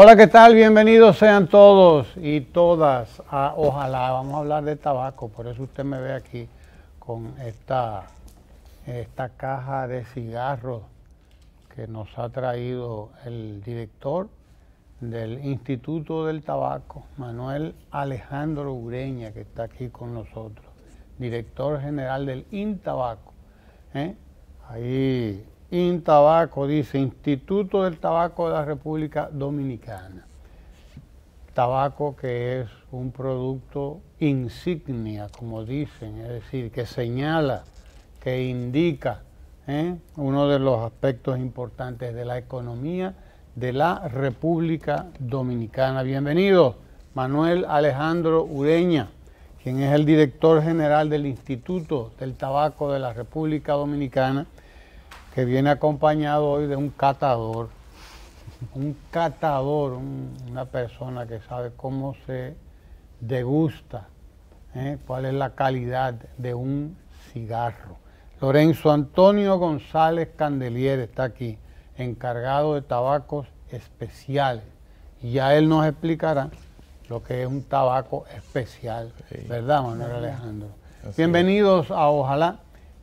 Hola, ¿qué tal? Bienvenidos sean todos y todas a Ojalá. Vamos a hablar de tabaco, por eso usted me ve aquí con esta, esta caja de cigarros que nos ha traído el director del Instituto del Tabaco, Manuel Alejandro Ureña, que está aquí con nosotros, director general del INTABACO. ¿eh? Ahí Tabaco dice Instituto del Tabaco de la República Dominicana. Tabaco que es un producto insignia, como dicen, es decir, que señala, que indica ¿eh? uno de los aspectos importantes de la economía de la República Dominicana. Bienvenido, Manuel Alejandro Ureña, quien es el director general del Instituto del Tabaco de la República Dominicana que viene acompañado hoy de un catador, un catador, una persona que sabe cómo se degusta, ¿eh? cuál es la calidad de un cigarro. Lorenzo Antonio González Candelier está aquí, encargado de tabacos especiales, y ya él nos explicará lo que es un tabaco especial, ¿verdad, Manuel Alejandro? Bienvenidos a Ojalá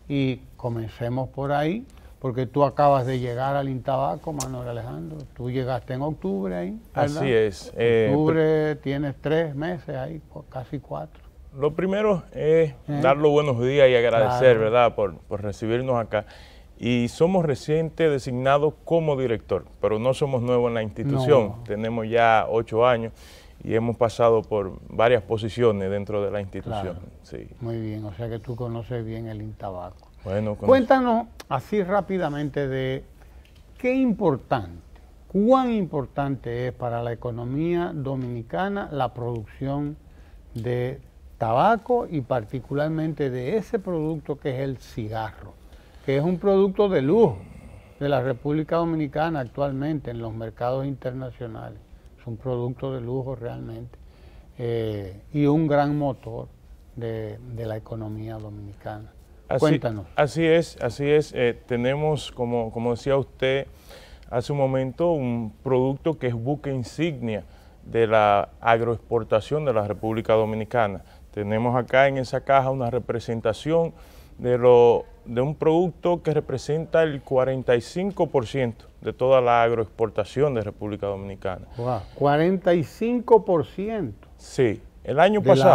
y comencemos por ahí porque tú acabas de llegar al Intabaco, Manuel Alejandro. Tú llegaste en octubre ahí. Así es. Eh, octubre tienes tres meses ahí, casi cuatro. Lo primero es dar los buenos días y agradecer, ¿verdad?, por, por, recibirnos acá. Y somos reciente designados como director, pero no somos nuevos en la institución. Tenemos ya ocho años y hemos pasado por varias posiciones dentro de la institución. Sí. Muy bien, o sea que tú conoces bien el Intabaco. Cuéntanos así rápidamente de qué importante, cuán importante es para la economía dominicana la producción de tabaco y particularmente de ese producto que es el cigarro, que es un producto de lujo de la República Dominicana actualmente en los mercados internacionales. Es un producto de lujo realmente eh, y un gran motor de la economía dominicana. Así, Cuéntanos. Así es, así es. Eh, tenemos, como, decía usted hace un momento, un producto que es buque insignia de la agroexportación de la República Dominicana. Tenemos acá en esa caja una representación de, lo, de un producto que representa el 45% de toda la agroexportación de República Dominicana. Wow, 45%. Sí, el año pasado.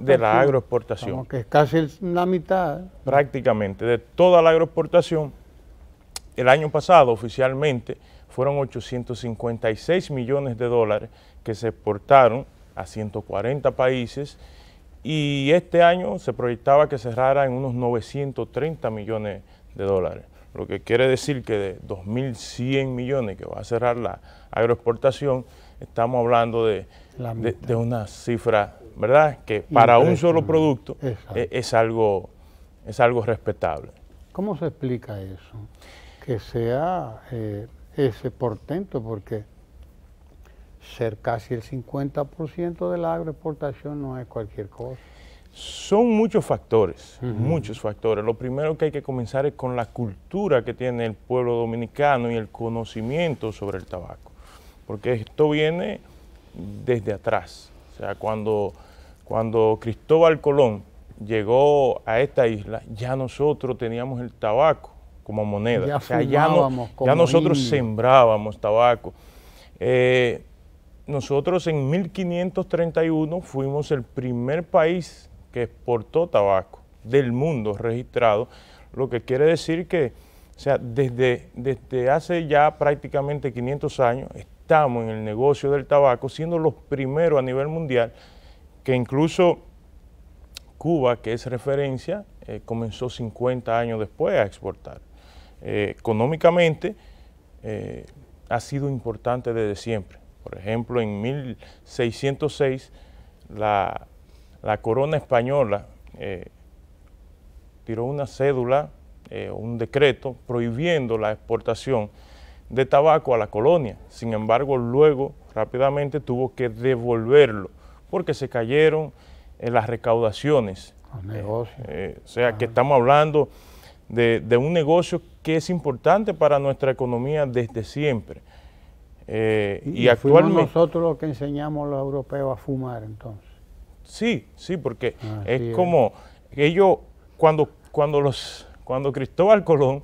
de la agroexportación. Que es casi la mitad. Prácticamente, de toda la agroexportación, el año pasado oficialmente fueron 856 millones de dólares que se exportaron a 140 países y este año se proyectaba que cerraran unos 930 millones de dólares, lo que quiere decir que de 2.100 millones que va a cerrar la agroexportación, estamos hablando de, una cifra, ¿verdad? Que para un solo producto e, es, algo, es algo respetable. ¿Cómo se explica eso? Que sea eh, ese portento, porque ser casi el 50% de la agroexportación no es cualquier cosa. Son muchos factores, muchos factores. Lo primero que hay que comenzar es con la cultura que tiene el pueblo dominicano y el conocimiento sobre el tabaco porque esto viene desde atrás. O sea, cuando, cuando Cristóbal Colón llegó a esta isla, ya nosotros teníamos el tabaco como moneda. Ya, o ya, no, nosotros sembrábamos tabaco. Eh, nosotros en 1531 fuimos el primer país que exportó tabaco del mundo registrado, lo que quiere decir que, o sea, desde, desde hace ya prácticamente 500 años estamos en el negocio del tabaco, siendo los primeros a nivel mundial, que incluso Cuba, que es referencia, eh, comenzó 50 años después a exportar. Eh, económicamente eh, ha sido importante desde siempre. Por ejemplo, en 1606 la, la corona española tiró una cédula, un decreto prohibiendo la exportación de tabaco a la colonia. Sin embargo, luego rápidamente tuvo que devolverlo porque se cayeron en eh, las recaudaciones. Eh, eh, o sea, que estamos hablando de, un negocio que es importante para nuestra economía desde siempre. y, actualmente... nosotros lo que enseñamos a los europeos a fumar entonces. Sí, sí, porque es, es como ellos, cuando, cuando, los, cuando Cristóbal Colón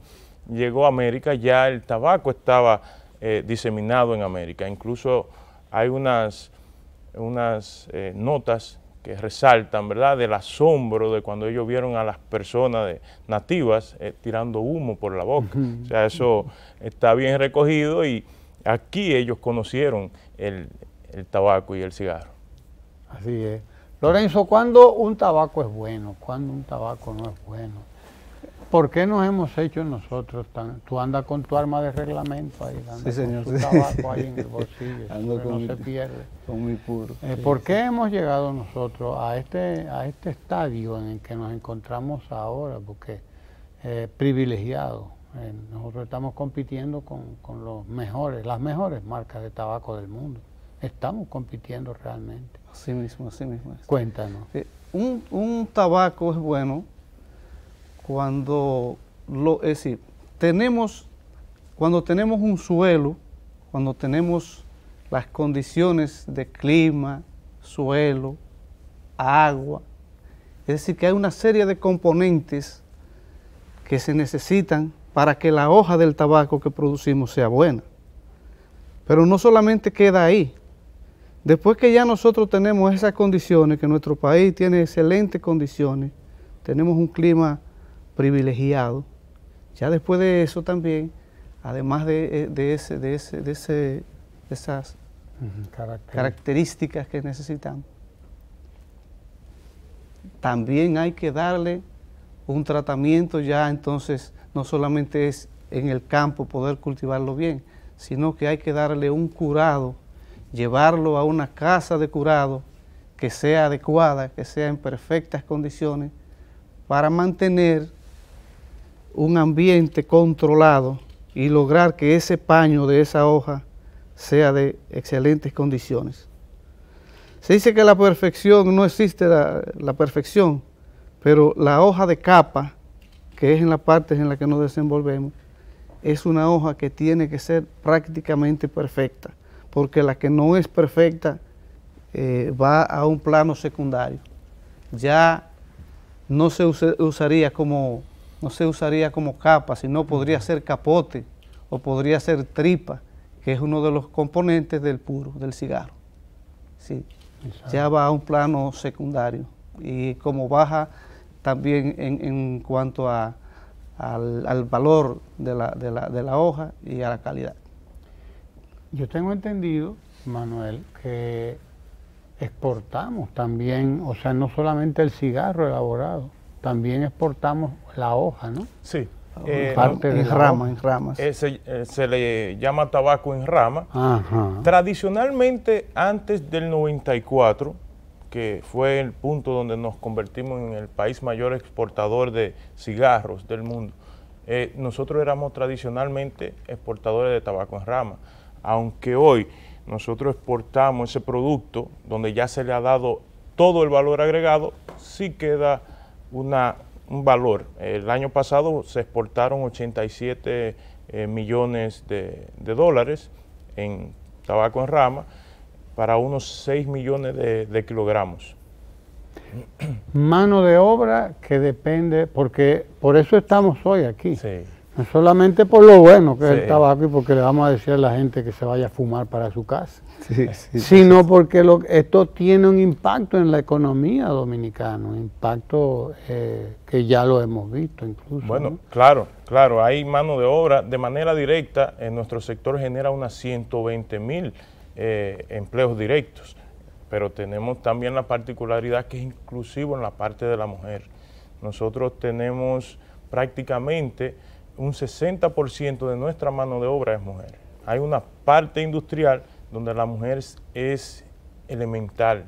llegó a América ya el tabaco estaba eh, diseminado en América. Incluso hay unas, unas eh, notas que resaltan, ¿verdad?, del asombro de cuando ellos vieron a las personas nativas eh, tirando humo por la boca. O sea, eso está bien recogido y aquí ellos conocieron el, el tabaco y el cigarro. Así es. Lorenzo, ¿cuándo un tabaco es bueno? ¿Cuándo un tabaco no es bueno? ¿Por qué nos hemos hecho nosotros tan.? Tú andas con tu arma de reglamento ahí, sí, tabaco ahí en el bolsillo, no se pierde. Eh, ¿Por qué hemos llegado nosotros a este, a este estadio en el que nos encontramos ahora? Porque eh, privilegiado. Eh, nosotros estamos compitiendo con, los mejores, las mejores marcas de tabaco del mundo. Estamos compitiendo realmente. Así mismo, así mismo. Cuéntanos. Eh, un, un tabaco es bueno cuando lo, es decir, tenemos, cuando tenemos un suelo, cuando tenemos las condiciones de clima, suelo, agua, es decir, que hay una serie de componentes que se necesitan para que la hoja del tabaco que producimos sea buena. Pero no solamente queda ahí. Después que ya nosotros tenemos esas condiciones, que nuestro país tiene excelentes condiciones, tenemos un clima privilegiado. Ya después de eso también, además de, eh, ese, de, ese, de, esas características que necesitamos, también hay que darle un tratamiento ya entonces, no solamente es en el campo poder cultivarlo bien, sino que hay que darle un curado, llevarlo a una casa de curado que sea adecuada, que sea en perfectas condiciones, para mantener un ambiente controlado y lograr que ese paño de esa hoja sea de excelentes condiciones. Se dice que la perfección, no existe la, perfección, pero la hoja de capa, que es en la parte en la que nos desenvolvemos, es una hoja que tiene que ser prácticamente perfecta, porque la que no es perfecta eh, va a un plano secundario. Ya no se usaría como no se usaría como capa, sino podría ser capote o podría ser tripa, que es uno de los componentes del puro, del cigarro. Sí. Ya va a un plano secundario y como baja también en, cuanto a, al, valor de la, de la hoja y a la calidad. Yo tengo entendido, Manuel, que exportamos también, o sea, no solamente el cigarro elaborado, también exportamos la hoja, ¿no? Sí. Eh, parte de en rama, en ramas. Eh, eh, se, le llama tabaco en rama. Tradicionalmente, antes del 94, que fue el punto donde nos convertimos en el país mayor exportador de cigarros del mundo, nosotros éramos tradicionalmente exportadores de tabaco en rama. Aunque hoy nosotros exportamos ese producto donde ya se le ha dado todo el valor agregado, sí queda un valor. El año pasado se exportaron 87 eh, millones de, dólares en tabaco en rama para unos 6 millones de, de kilogramos. Mano de obra que depende, porque por eso estamos hoy aquí. Sí no solamente por lo bueno que es el tabaco y porque le vamos a decir a la gente que se vaya a fumar para su casa, sino porque esto tiene un impacto en la economía dominicana, un impacto eh, que ya lo hemos visto incluso. Bueno, claro, claro, hay mano de obra de manera directa en nuestro sector genera unas 120 mil eh, empleos directos, pero tenemos también la particularidad que es inclusivo en la parte de la mujer. Nosotros tenemos prácticamente un 60% de nuestra mano de obra es mujer. Hay una parte industrial donde la mujer es elemental,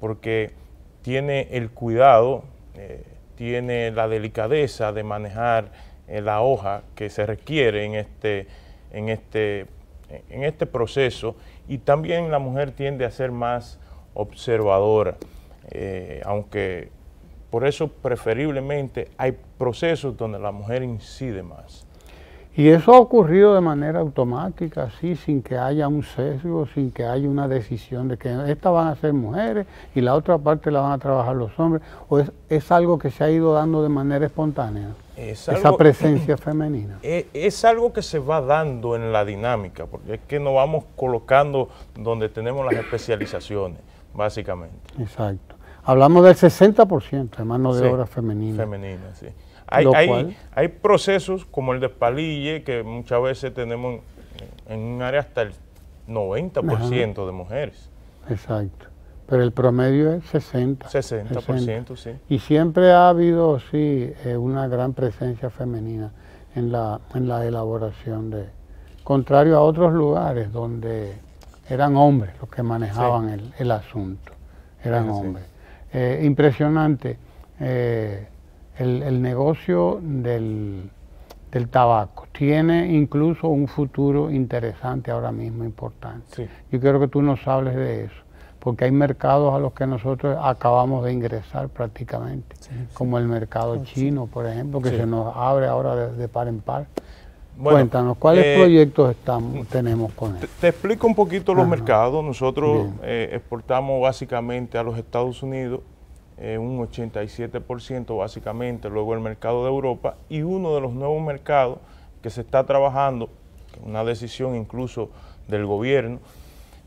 porque tiene el cuidado, eh, tiene la delicadeza de manejar eh, la hoja que se requiere en este, en, este, en este proceso y también la mujer tiende a ser más observadora, eh, aunque por eso preferiblemente hay procesos donde la mujer incide más. Y eso ha ocurrido de manera automática, así, sin que haya un sesgo, sin que haya una decisión de que estas van a ser mujeres y la otra parte la van a trabajar los hombres, o es, algo que se ha ido dando de manera espontánea, es esa presencia femenina. Es, eh, es, algo que se va dando en la dinámica, porque es que nos vamos colocando donde tenemos las especializaciones, básicamente. Exacto. Hablamos del 60% de mano de obra femenina. Femenina, sí. Hay, hay, hay, procesos como el de palille que muchas veces tenemos en, un área hasta el 90% de mujeres. Exacto. Pero el promedio es 60. 60%, sí. Y siempre ha habido, sí, eh, una gran presencia femenina en la, en la elaboración de... Contrario a otros lugares donde eran hombres los que manejaban el, el asunto, eran hombres. Eh, impresionante eh, el, negocio del, tabaco. Tiene incluso un futuro interesante ahora mismo, importante. Yo quiero que tú nos hables de eso, porque hay mercados a los que nosotros acabamos de ingresar prácticamente, como el mercado chino, por ejemplo, que se nos abre ahora de par en par. Cuéntanos, ¿cuáles eh, proyectos estamos, tenemos con él? Te, explico un poquito los mercados. Nosotros eh, exportamos básicamente a los Estados Unidos eh, un 87% básicamente, luego el mercado de Europa y uno de los nuevos mercados que se está trabajando, una decisión incluso del gobierno,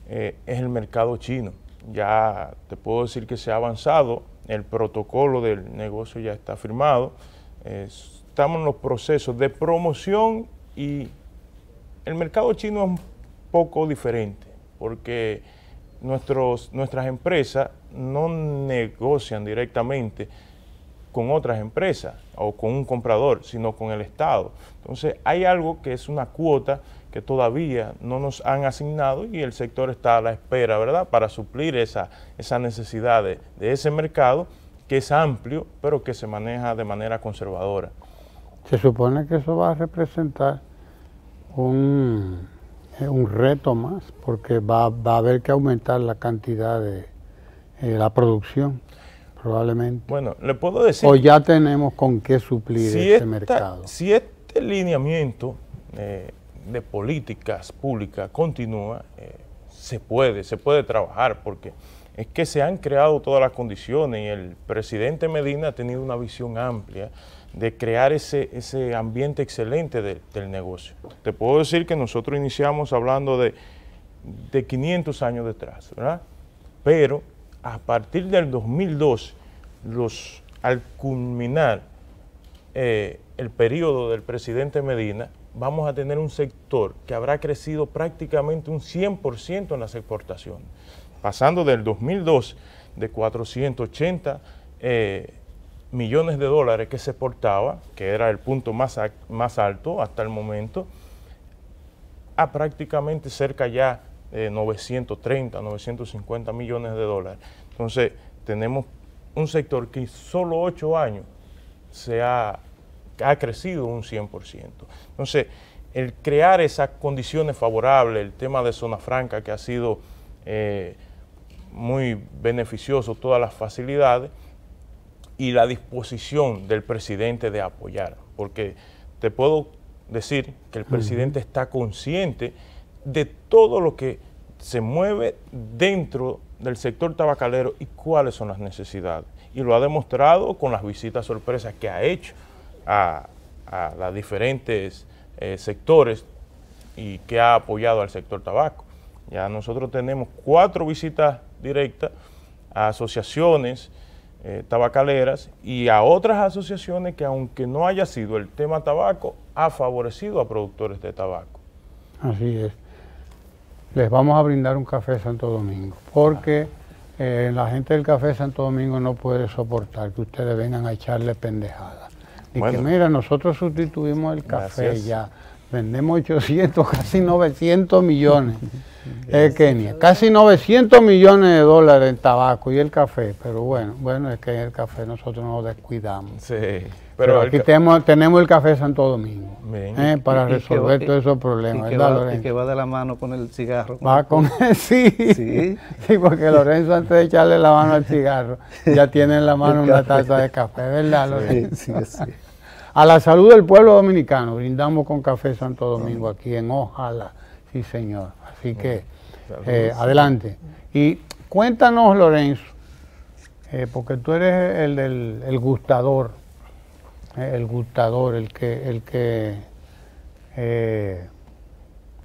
es el mercado chino. Ya te puedo decir que se ha avanzado, el protocolo del negocio ya está firmado. estamos en los procesos de promoción y el mercado chino es un poco diferente, porque nuestros, nuestras empresas no negocian directamente con otras empresas o con un comprador, sino con el Estado. Entonces hay algo que es una cuota que todavía no nos han asignado y el sector está a la espera, ¿verdad?, para suplir esa, esa necesidad de ese mercado que es amplio, pero que se maneja de manera conservadora. Se supone que eso va a representar un, eh, reto más, porque va, a haber que aumentar la cantidad de eh, la producción, probablemente. Bueno, le puedo decir... O ya tenemos con qué suplir ese mercado. Si este lineamiento eh, de políticas públicas continúa, se puede, se puede trabajar, porque es que se han creado todas las condiciones y el presidente Medina ha tenido una visión amplia de crear ese, ese ambiente excelente del negocio. Te puedo decir que nosotros iniciamos hablando de, 500 años detrás, ¿verdad? Pero a partir del 2002, los, al culminar eh, el periodo del presidente Medina, vamos a tener un sector que habrá crecido prácticamente un 100% en las exportaciones pasando del 2002 de 480 eh, millones de dólares que se portaba, que era el punto más, más alto hasta el momento, a prácticamente cerca ya de 930, 950 millones de dólares. Entonces, tenemos un sector que solo ocho años se ha, crecido un 100%. Entonces, el crear esas condiciones favorables, el tema de zona franca que ha sido... Eh, muy beneficioso todas las facilidades y la disposición del presidente de apoyar, porque te puedo decir que el presidente está consciente de todo lo que se mueve dentro del sector tabacalero y cuáles son las necesidades. Y lo ha demostrado con las visitas sorpresas que ha hecho a, a los diferentes eh, sectores y que ha apoyado al sector tabaco. Ya nosotros tenemos cuatro visitas directa a asociaciones eh, tabacaleras y a otras asociaciones que aunque no haya sido el tema tabaco, ha favorecido a productores de tabaco. Así es. Les vamos a brindar un café Santo Domingo, porque ah. eh, la gente del café Santo Domingo no puede soportar que ustedes vengan a echarle pendejadas. Y que mira, nosotros sustituimos el café ya Vendemos 800, casi 900 millones. en Kenia, casi 900 millones de dólares en tabaco y el café, pero bueno, bueno, es que en el café nosotros nos descuidamos. Sí, pero, aquí tenemos, tenemos el café Santo Domingo ¿eh? para resolver todos esos problemas. Y que, va, que, va, de la mano con el cigarro. Va con sí, sí. porque Lorenzo antes de echarle la mano al cigarro ya tiene en la mano una taza de café, ¿verdad, Lorenzo? sí, sí. A la salud del pueblo dominicano, brindamos con Café Santo Domingo aquí en Ojalá, sí señor. Así que eh, adelante. Y cuéntanos, Lorenzo, eh, porque tú eres el gustador, eh, el gustador, el que, el que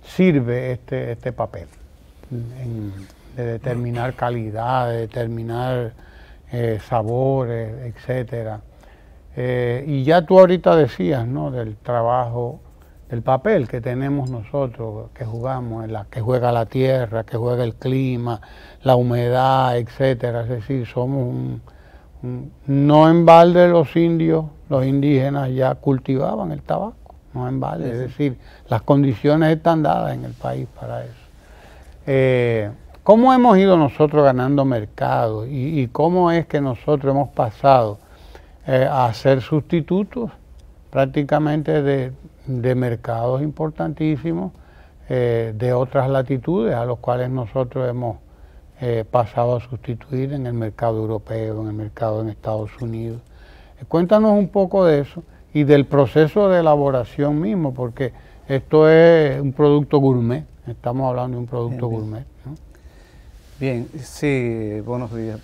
sirve este, este papel de determinar calidad, de determinar sabores, etcétera. Eh, y ya tú ahorita decías, ¿no? Del trabajo, del papel que tenemos nosotros, que jugamos, la, que juega la tierra, que juega el clima, la humedad, etcétera. Es decir, somos un, no en balde los indios, los indígenas ya cultivaban el tabaco, no en balde. Es decir, las condiciones están dadas en el país para eso. Eh, ¿Cómo hemos ido nosotros ganando mercado y, y cómo es que nosotros hemos pasado eh, a ser sustitutos prácticamente de, mercados importantísimos eh, de otras latitudes a los cuales nosotros hemos eh, pasado a sustituir en el mercado europeo, en el mercado en Estados Unidos. Eh, cuéntanos un poco de eso y del proceso de elaboración mismo, porque esto es un producto gourmet, estamos hablando de un producto gourmet. Bien, sí, buenos días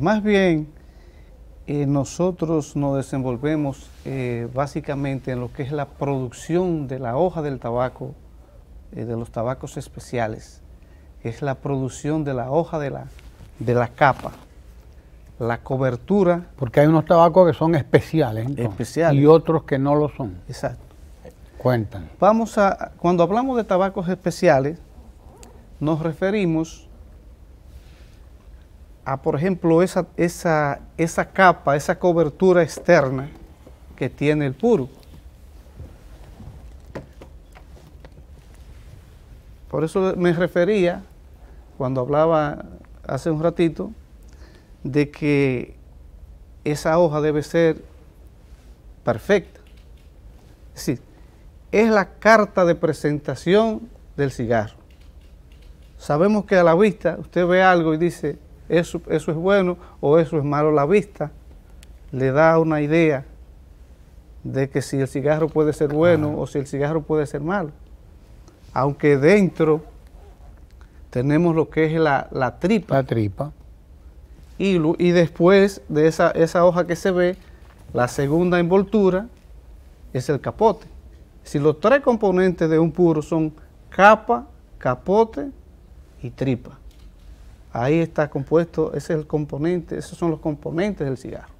más bien, nosotros nos desenvolvemos eh, básicamente en lo que es la producción de la hoja del tabaco, eh, de los tabacos especiales, es la producción de la hoja de la, de la capa, la cobertura. Porque hay unos tabacos que son especiales, y otros que no lo son. Exacto. Cuentan. Vamos a, cuando hablamos de tabacos especiales, nos referimos a, por ejemplo, esa, esa, esa capa, esa cobertura externa que tiene el puro. Por eso me refería, cuando hablaba hace un ratito, de que esa hoja debe ser perfecta. Es decir, es la carta de presentación del cigarro. Sabemos que a la vista usted ve algo y dice, eso, es bueno o eso es malo. La vista le da una idea de que si el cigarro puede ser bueno o si el cigarro puede ser malo. Aunque dentro tenemos lo que es la, tripa. La tripa. Y, y después de esa, esa hoja que se ve, la segunda envoltura es el capote. Si los tres componentes de un puro son capa, capote y tripa. Ahí está compuesto, ese es el componente, esos son los componentes del cigarro.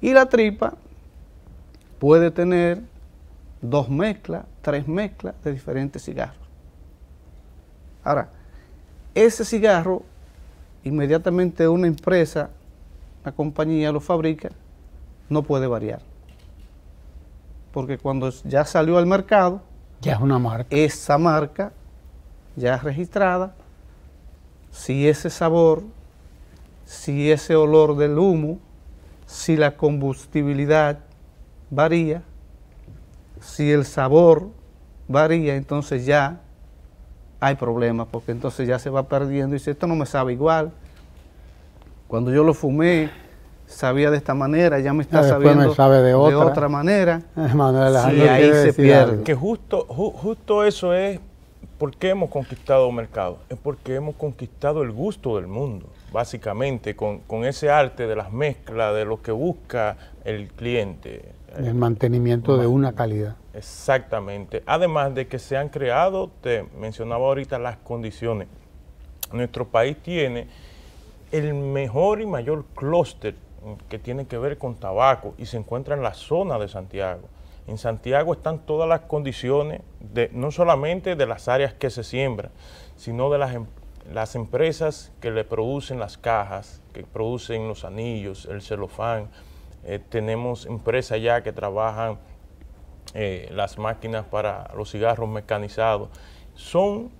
Y la tripa puede tener dos mezclas, tres mezclas de diferentes cigarros. Ahora, ese cigarro, inmediatamente una empresa, una compañía lo fabrica, no puede variar. Porque cuando ya salió al mercado, ya es una marca. Esa marca ya registrada si ese sabor, si ese olor del humo, si la combustibilidad varía, si el sabor varía, entonces ya hay problemas, porque entonces ya se va perdiendo y dice, esto no me sabe igual. Cuando yo lo fumé, sabía de esta manera, ya me está ah, sabiendo de, otra. manera. y ahí se pierde. Que justo, justo eso es ¿Por qué hemos conquistado mercado? Es porque hemos conquistado el gusto del mundo, básicamente, con, ese arte de las mezclas, de lo que busca el cliente. El mantenimiento de una calidad. Exactamente. Además de que se han creado, te mencionaba ahorita, las condiciones. Nuestro país tiene el mejor y mayor clúster que tiene que ver con tabaco y se encuentra en la zona de Santiago. En Santiago están todas las condiciones, no solamente de las áreas que se siembran, sino de las, em, las empresas que le producen las cajas, que producen los anillos, el celofán. Eh, tenemos empresas ya que trabajan eh, las máquinas para los cigarros mecanizados. Son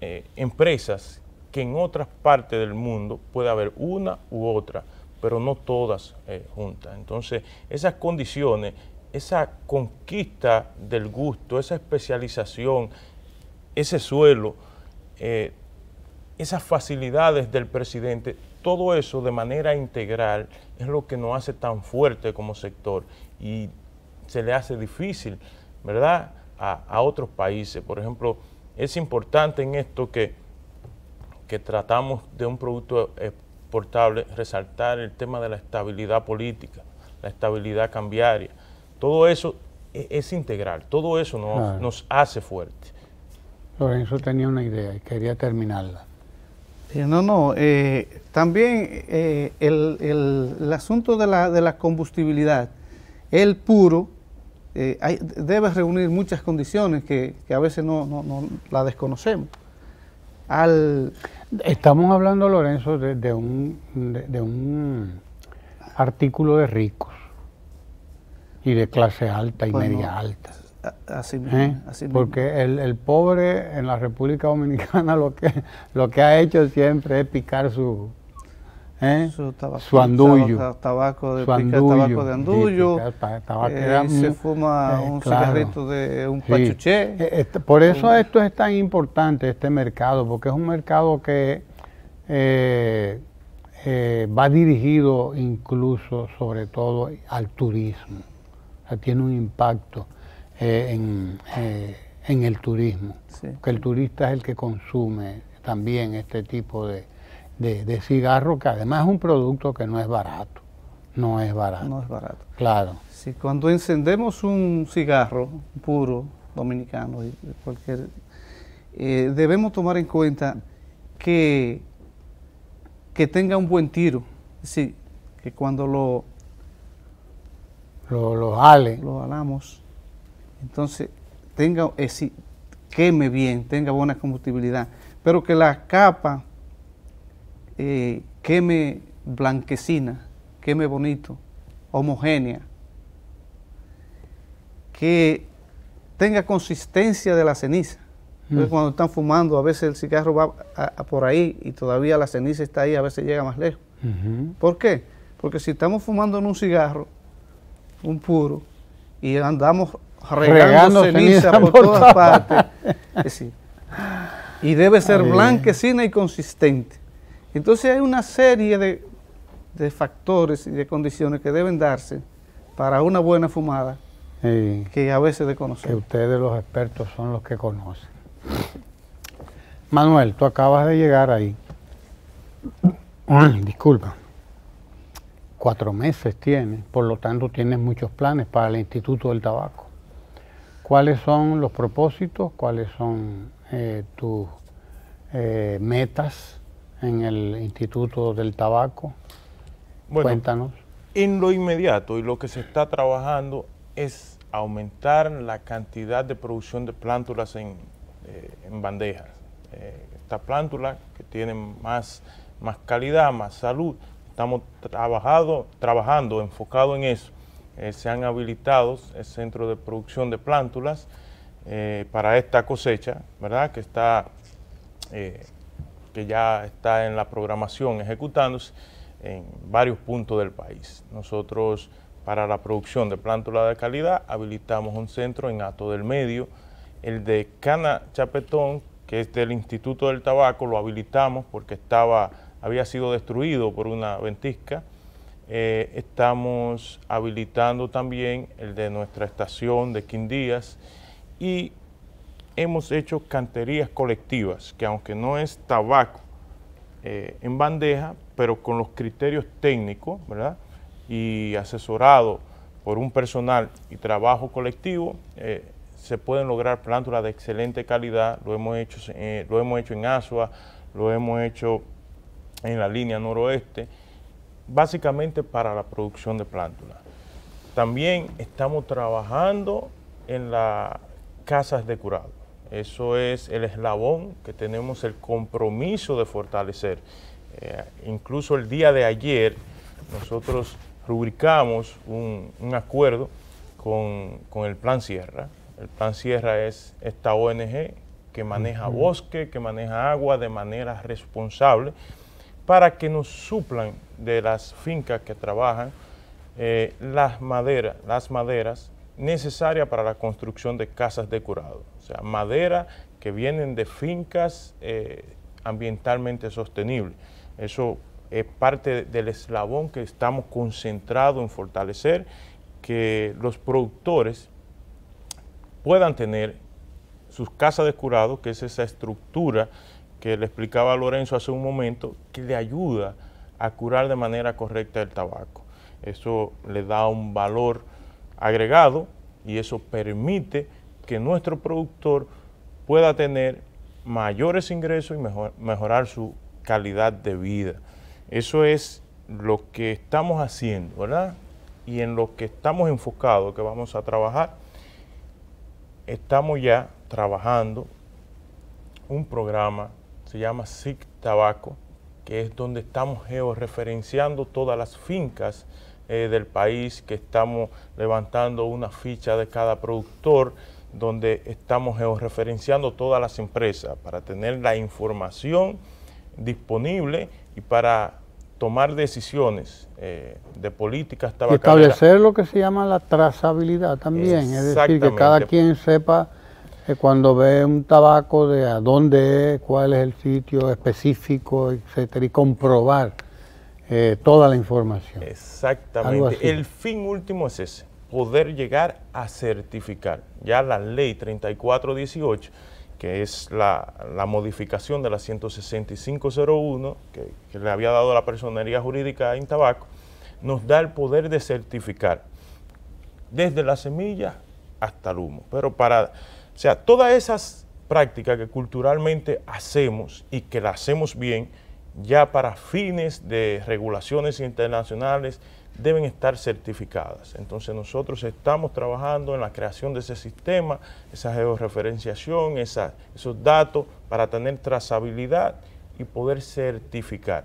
eh, empresas que en otras partes del mundo puede haber una u otra, pero no todas juntas. Entonces, esas condiciones esa conquista del gusto, esa especialización, ese suelo, eh, esas facilidades del presidente, todo eso de manera integral es lo que nos hace tan fuerte como sector y se le hace difícil, ¿verdad?, a, a otros países. Por ejemplo, es importante en esto que, que tratamos de un producto exportable resaltar el tema de la estabilidad política, la estabilidad cambiaria todo eso e-, es, integral, todo eso nos, hace fuerte. Lorenzo tenía una idea y quería terminarla. No, no, eh, también eh, el, asunto de la, combustibilidad, el puro, eh, debe reunir muchas condiciones que, a veces no, no, la desconocemos. Al... Estamos hablando, Lorenzo, de, un, de un artículo de ricos y de clase alta y pues media alta. ¿Eh? Así, mismo, Porque el, pobre en la República Dominicana lo que, lo que ha hecho siempre es picar su, ¿eh? su, tabaco, Tabaco de, su andullo, tabaco de andullo. Eh, se fuma un cigarrito de un pachuché. Este, por eso esto es tan importante, este mercado, porque es un mercado que va dirigido incluso, sobre todo, al turismo tiene un impacto eh, eh, en, el turismo, que el turista es el que consume también este tipo de, cigarro, que además es un producto que no es barato, no es barato. No es barato. Claro. Si cuando encendemos un cigarro puro dominicano, eh, debemos tomar en cuenta que, que tenga un buen tiro, sí, que cuando lo lo, ale Lo jalamos. Entonces, tenga, eh, queme bien, tenga buena combustibilidad, pero que la capa eh, queme blanquecina, queme bonito, homogénea, que tenga consistencia de la ceniza. Mm. Entonces, cuando están fumando, a veces el cigarro va por ahí y todavía la ceniza está ahí, a veces llega más lejos. ¿Por qué? Porque si estamos fumando en un cigarro, un puro, y andamos regando, ceniza, por, todas partes. y debe ser blanquecina y consistente. Entonces hay una serie de, factores y de condiciones que deben darse para una buena fumada que a veces desconocemos. Que ustedes los expertos son los que conocen. Manuel, tú acabas de llegar ahí. disculpa cuatro meses tiene, por lo tanto tienes muchos planes para el Instituto del Tabaco. ¿Cuáles son los propósitos? ¿Cuáles son eh, tus eh, metas en el Instituto del Tabaco? Cuéntanos. En lo inmediato y lo que se está trabajando es aumentar la cantidad de producción de plántulas en, eh, bandejas. Estas plántulas que tienen más, más calidad, más salud, estamos trabajado, trabajando, enfocado en eso. Eh, se han habilitado el centro de producción de plántulas eh, para esta cosecha, ¿verdad? Que está, eh, que ya está en la programación ejecutándose en varios puntos del país. Nosotros para la producción de plántulas de calidad habilitamos un centro en Ato del Medio, el de Cana Chapetón, que es del Instituto del Tabaco, lo habilitamos porque estaba había sido destruido por una ventisca. Eh, estamos habilitando también el de nuestra estación de Quindías y hemos hecho canterías colectivas, que aunque no es tabaco eh, en bandeja, pero con los criterios técnicos, ¿verdad? Y asesorado por un personal y trabajo colectivo, eh, se pueden lograr plántulas de excelente calidad, lo hemos hecho, lo hemos hecho en Asua, lo hemos hecho en la línea noroeste, básicamente para la producción de plántulas. También estamos trabajando en las casas de curado. Eso es el eslabón que tenemos el compromiso de fortalecer. Eh, incluso el día de ayer nosotros rubricamos un, acuerdo con, el Plan Sierra. El Plan Sierra es esta ONG que maneja bosque, que maneja agua de manera responsable para que nos suplan de las fincas que trabajan eh, las, maderas, las maderas necesarias para la construcción de casas de curado. O sea, madera que vienen de fincas eh, ambientalmente sostenibles. Eso es parte del eslabón que estamos concentrados en fortalecer, que los productores puedan tener sus casas de curado, que es esa estructura que le explicaba Lorenzo hace un momento, que le ayuda a curar de manera correcta el tabaco. Eso le da un valor agregado y eso permite que nuestro productor pueda tener mayores ingresos y mejorar su calidad de vida. Eso es lo que estamos haciendo, ¿verdad? Y en lo que estamos enfocados, que vamos a trabajar, estamos ya trabajando un programa se llama SIC Tabaco, que es donde estamos georreferenciando todas las fincas eh, del país, que estamos levantando una ficha de cada productor, donde estamos georreferenciando todas las empresas para tener la información disponible y para tomar decisiones eh, de políticas tabacaleras. establecer lo que se llama la trazabilidad también, es decir, que cada quien sepa eh, cuando ve un tabaco de a dónde es, cuál es el sitio específico, etcétera, y comprobar eh, toda la información. Exactamente. El fin último es ese, poder llegar a certificar. Ya la ley 3418, que es la, modificación de la 16501, que, que le había dado la personería jurídica en tabaco, nos da el poder de certificar desde la semilla hasta el humo. Pero para o sea, todas esas prácticas que culturalmente hacemos y que las hacemos bien, ya para fines de regulaciones internacionales deben estar certificadas. Entonces nosotros estamos trabajando en la creación de ese sistema, esa georreferenciación, esos datos para tener trazabilidad y poder certificar.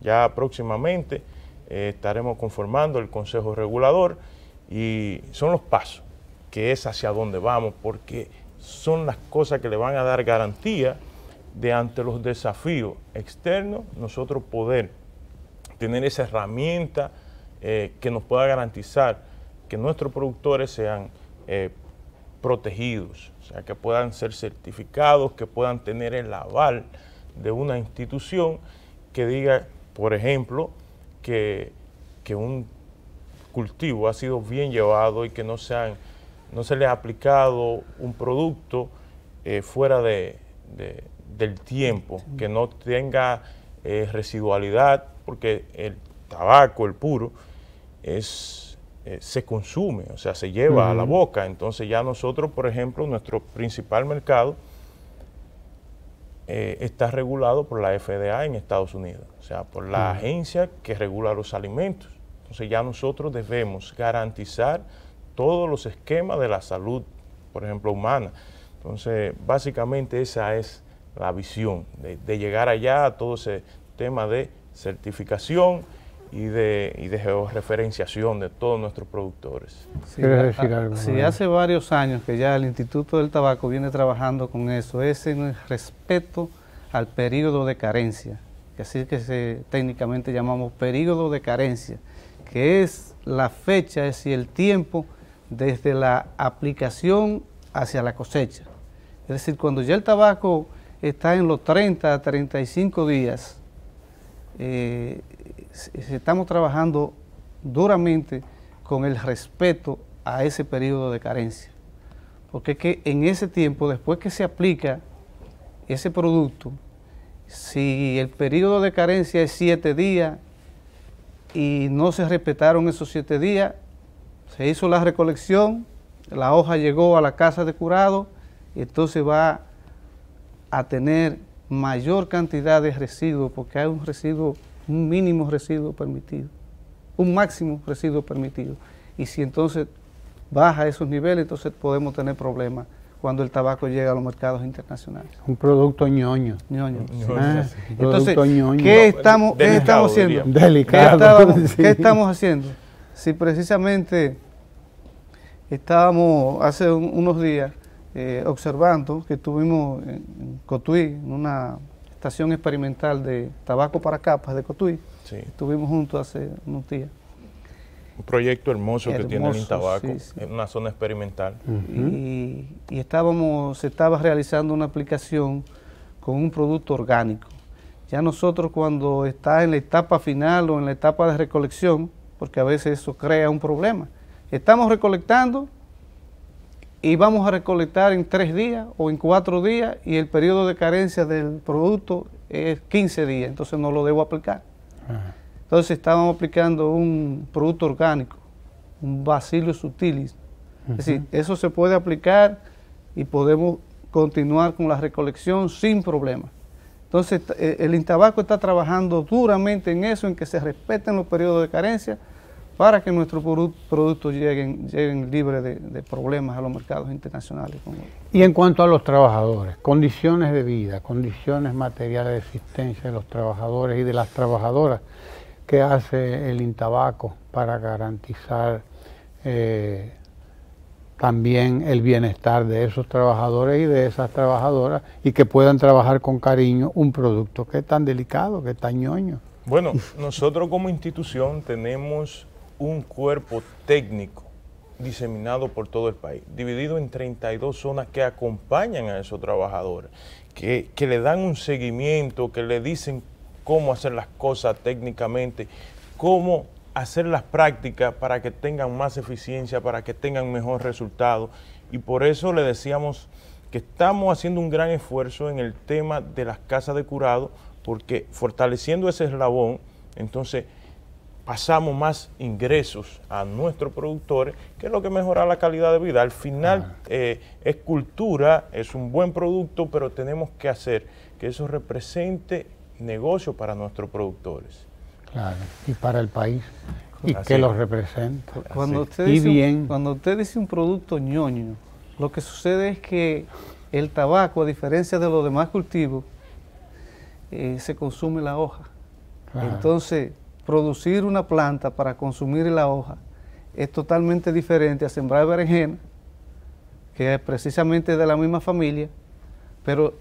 Ya próximamente eh, estaremos conformando el Consejo Regulador y son los pasos, que es hacia dónde vamos, porque son las cosas que le van a dar garantía de ante los desafíos externos, nosotros poder tener esa herramienta eh, que nos pueda garantizar que nuestros productores sean eh, protegidos, o sea, que puedan ser certificados, que puedan tener el aval de una institución que diga, por ejemplo, que, que un cultivo ha sido bien llevado y que no sean no se le ha aplicado un producto eh, fuera del tiempo, que no tenga eh, residualidad, porque el tabaco, el puro, es, eh, se consume, o sea, se lleva a la boca. Entonces ya nosotros, por ejemplo, nuestro principal mercado está regulado por la FDA en Estados Unidos, o sea, por la agencia que regula los alimentos. Entonces ya nosotros debemos garantizar todos los esquemas de la salud, por ejemplo, humana. Entonces, básicamente esa es la visión, de, llegar allá a todo ese tema de certificación y de, y de georreferenciación de todos nuestros productores. Si hace varios años que ya el Instituto del Tabaco viene trabajando con eso, es en el respeto al periodo de carencia, que así que se, técnicamente llamamos periodo de carencia, que es la fecha, es decir, el tiempo desde la aplicación hacia la cosecha. Es decir, cuando ya el tabaco está en los 30 a 35 días, eh, estamos trabajando duramente con el respeto a ese periodo de carencia. Porque es que en ese tiempo, después que se aplica ese producto, si el periodo de carencia es 7 días y no se respetaron esos 7 días, se hizo la recolección, la hoja llegó a la casa de curado y entonces va a tener mayor cantidad de residuos porque hay un residuo, un mínimo residuo permitido, un máximo residuo permitido. Y si entonces baja esos niveles, entonces podemos tener problemas cuando el tabaco llega a los mercados internacionales. Un producto ñoño. ñoño. Ah, entonces, ¿qué estamos, haciendo? Delicado. ¿Qué estamos haciendo? si precisamente estábamos hace unos días eh, observando que estuvimos en, Cotuí, en una estación experimental de tabaco para capas de Cotuí, sí. estuvimos juntos hace unos días. Un proyecto hermoso, que tiene el tabaco, en una zona experimental. y, y, estábamos, se estaba realizando una aplicación con un producto orgánico. Ya nosotros cuando está en la etapa final o en la etapa de recolección, porque a veces eso crea un problema. Estamos recolectando y vamos a recolectar en tres días o en cuatro días y el periodo de carencia del producto es 15 días, entonces no lo debo aplicar. Entonces estábamos aplicando un producto orgánico, un bacillus subtilis. Es decir, eso se puede aplicar y podemos continuar con la recolección sin problemas. Entonces, eh, el Intabaco está trabajando duramente en eso, en que se respeten los periodos de carencia para que nuestros productos lleguen, lleguen libres de, problemas a los mercados internacionales. Y en cuanto a los trabajadores, condiciones de vida, condiciones materiales de existencia de los trabajadores y de las trabajadoras, ¿qué hace el Intabaco para garantizar eh, también el bienestar de esos trabajadores y de esas trabajadoras y que puedan trabajar con cariño un producto que es tan delicado, que es tan ñoño. Bueno, nosotros como institución tenemos un cuerpo técnico diseminado por todo el país, dividido en 32 zonas que acompañan a esos trabajadores, que, le dan un seguimiento, que le dicen cómo hacer las cosas técnicamente, cómo hacer las prácticas para que tengan más eficiencia, para que tengan mejor resultado. Y por eso le decíamos que estamos haciendo un gran esfuerzo en el tema de las casas de curado, porque fortaleciendo ese eslabón, entonces pasamos más ingresos a nuestros productores, que es lo que mejora la calidad de vida. Al final eh, es cultura, es un buen producto, pero tenemos que hacer que eso represente negocio para nuestros productores. Claro, y para el país. Y que lo representa. Cuando usted, dice Un, cuando usted un producto ñoño, lo que sucede es que el tabaco, a diferencia de los demás cultivos, eh, se consume la hoja. Entonces, producir una planta para consumir la hoja es totalmente diferente a sembrar berenjena, que es precisamente de la misma familia, pero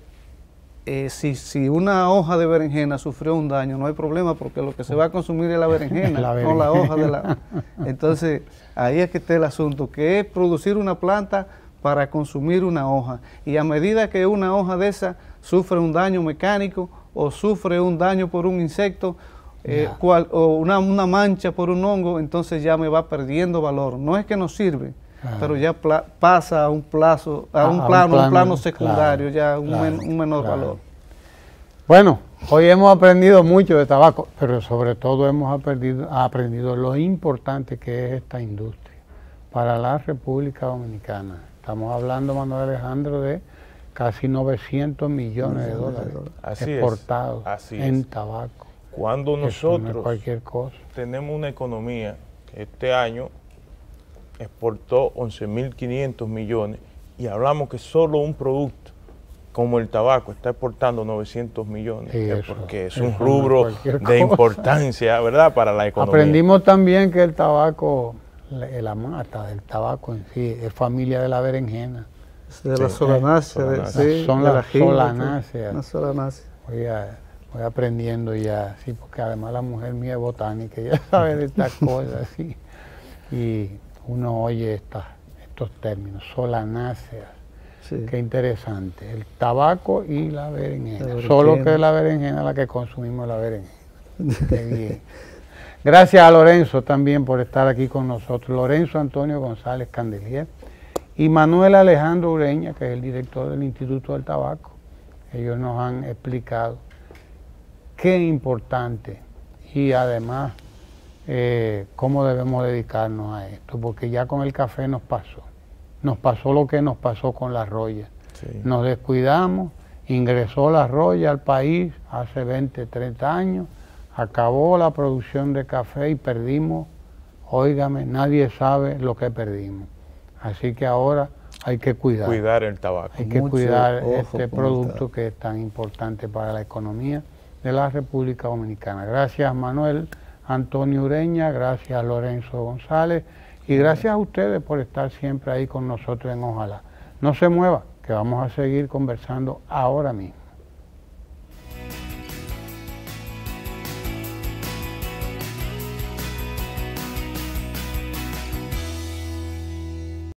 eh, si, una hoja de berenjena sufrió un daño, no hay problema porque lo que se va a consumir es la berenjena, no la hoja de la... Entonces, ahí es que está el asunto, que es producir una planta para consumir una hoja. Y a medida que una hoja de esa sufre un daño mecánico o sufre un daño por un insecto, eh, cual, o una, una mancha por un hongo, entonces ya me va perdiendo valor. No es que no sirve, Ah. pero ya pasa a un plazo, a, ah, un, plano, un plano, secundario, ya un, menor valor. Bueno, hoy hemos aprendido mucho de tabaco, pero sobre todo hemos aprendido, lo importante que es esta industria para la República Dominicana. Estamos hablando, Manuel Alejandro, de casi 900 millones de dólares exportados en tabaco. Cuando nosotros tenemos una economía, este año exportó 11.500 millones y hablamos que solo un producto como el tabaco está exportando 900 millones, porque es un rubro de importancia, ¿verdad?, para la economía. Aprendimos también que el tabaco, la mata del tabaco en sí, es familia de la berenjena. De la sí, son las solanáceas. Voy, aprendiendo ya, sí, porque además la mujer mía es botánica, ya sabe de estas cosas, Y uno oye estos términos, solanáceas. Sí. Qué interesante. El tabaco y la berenjena. Solo que la berenjena la que consumimos la berenjena. Gracias a Lorenzo también por estar aquí con nosotros. Lorenzo Antonio González Candelier y Manuel Alejandro Ureña, que es el director del Instituto del Tabaco. Ellos nos han explicado qué importante y además eh, cómo debemos dedicarnos a esto, porque ya con el café nos pasó, nos pasó lo que nos pasó con la roya. Nos descuidamos, ingresó la roya al país hace 20, 30 años, acabó la producción de café y perdimos, óigame, nadie sabe lo que perdimos. Así que ahora hay que cuidar. Cuidar el tabaco. Hay que cuidar este producto que es tan importante para la economía de la República Dominicana. Gracias, Manuel. Antonio Ureña, gracias Lorenzo González y gracias a ustedes por estar siempre ahí con nosotros en Ojalá. No se mueva, que vamos a seguir conversando ahora mismo.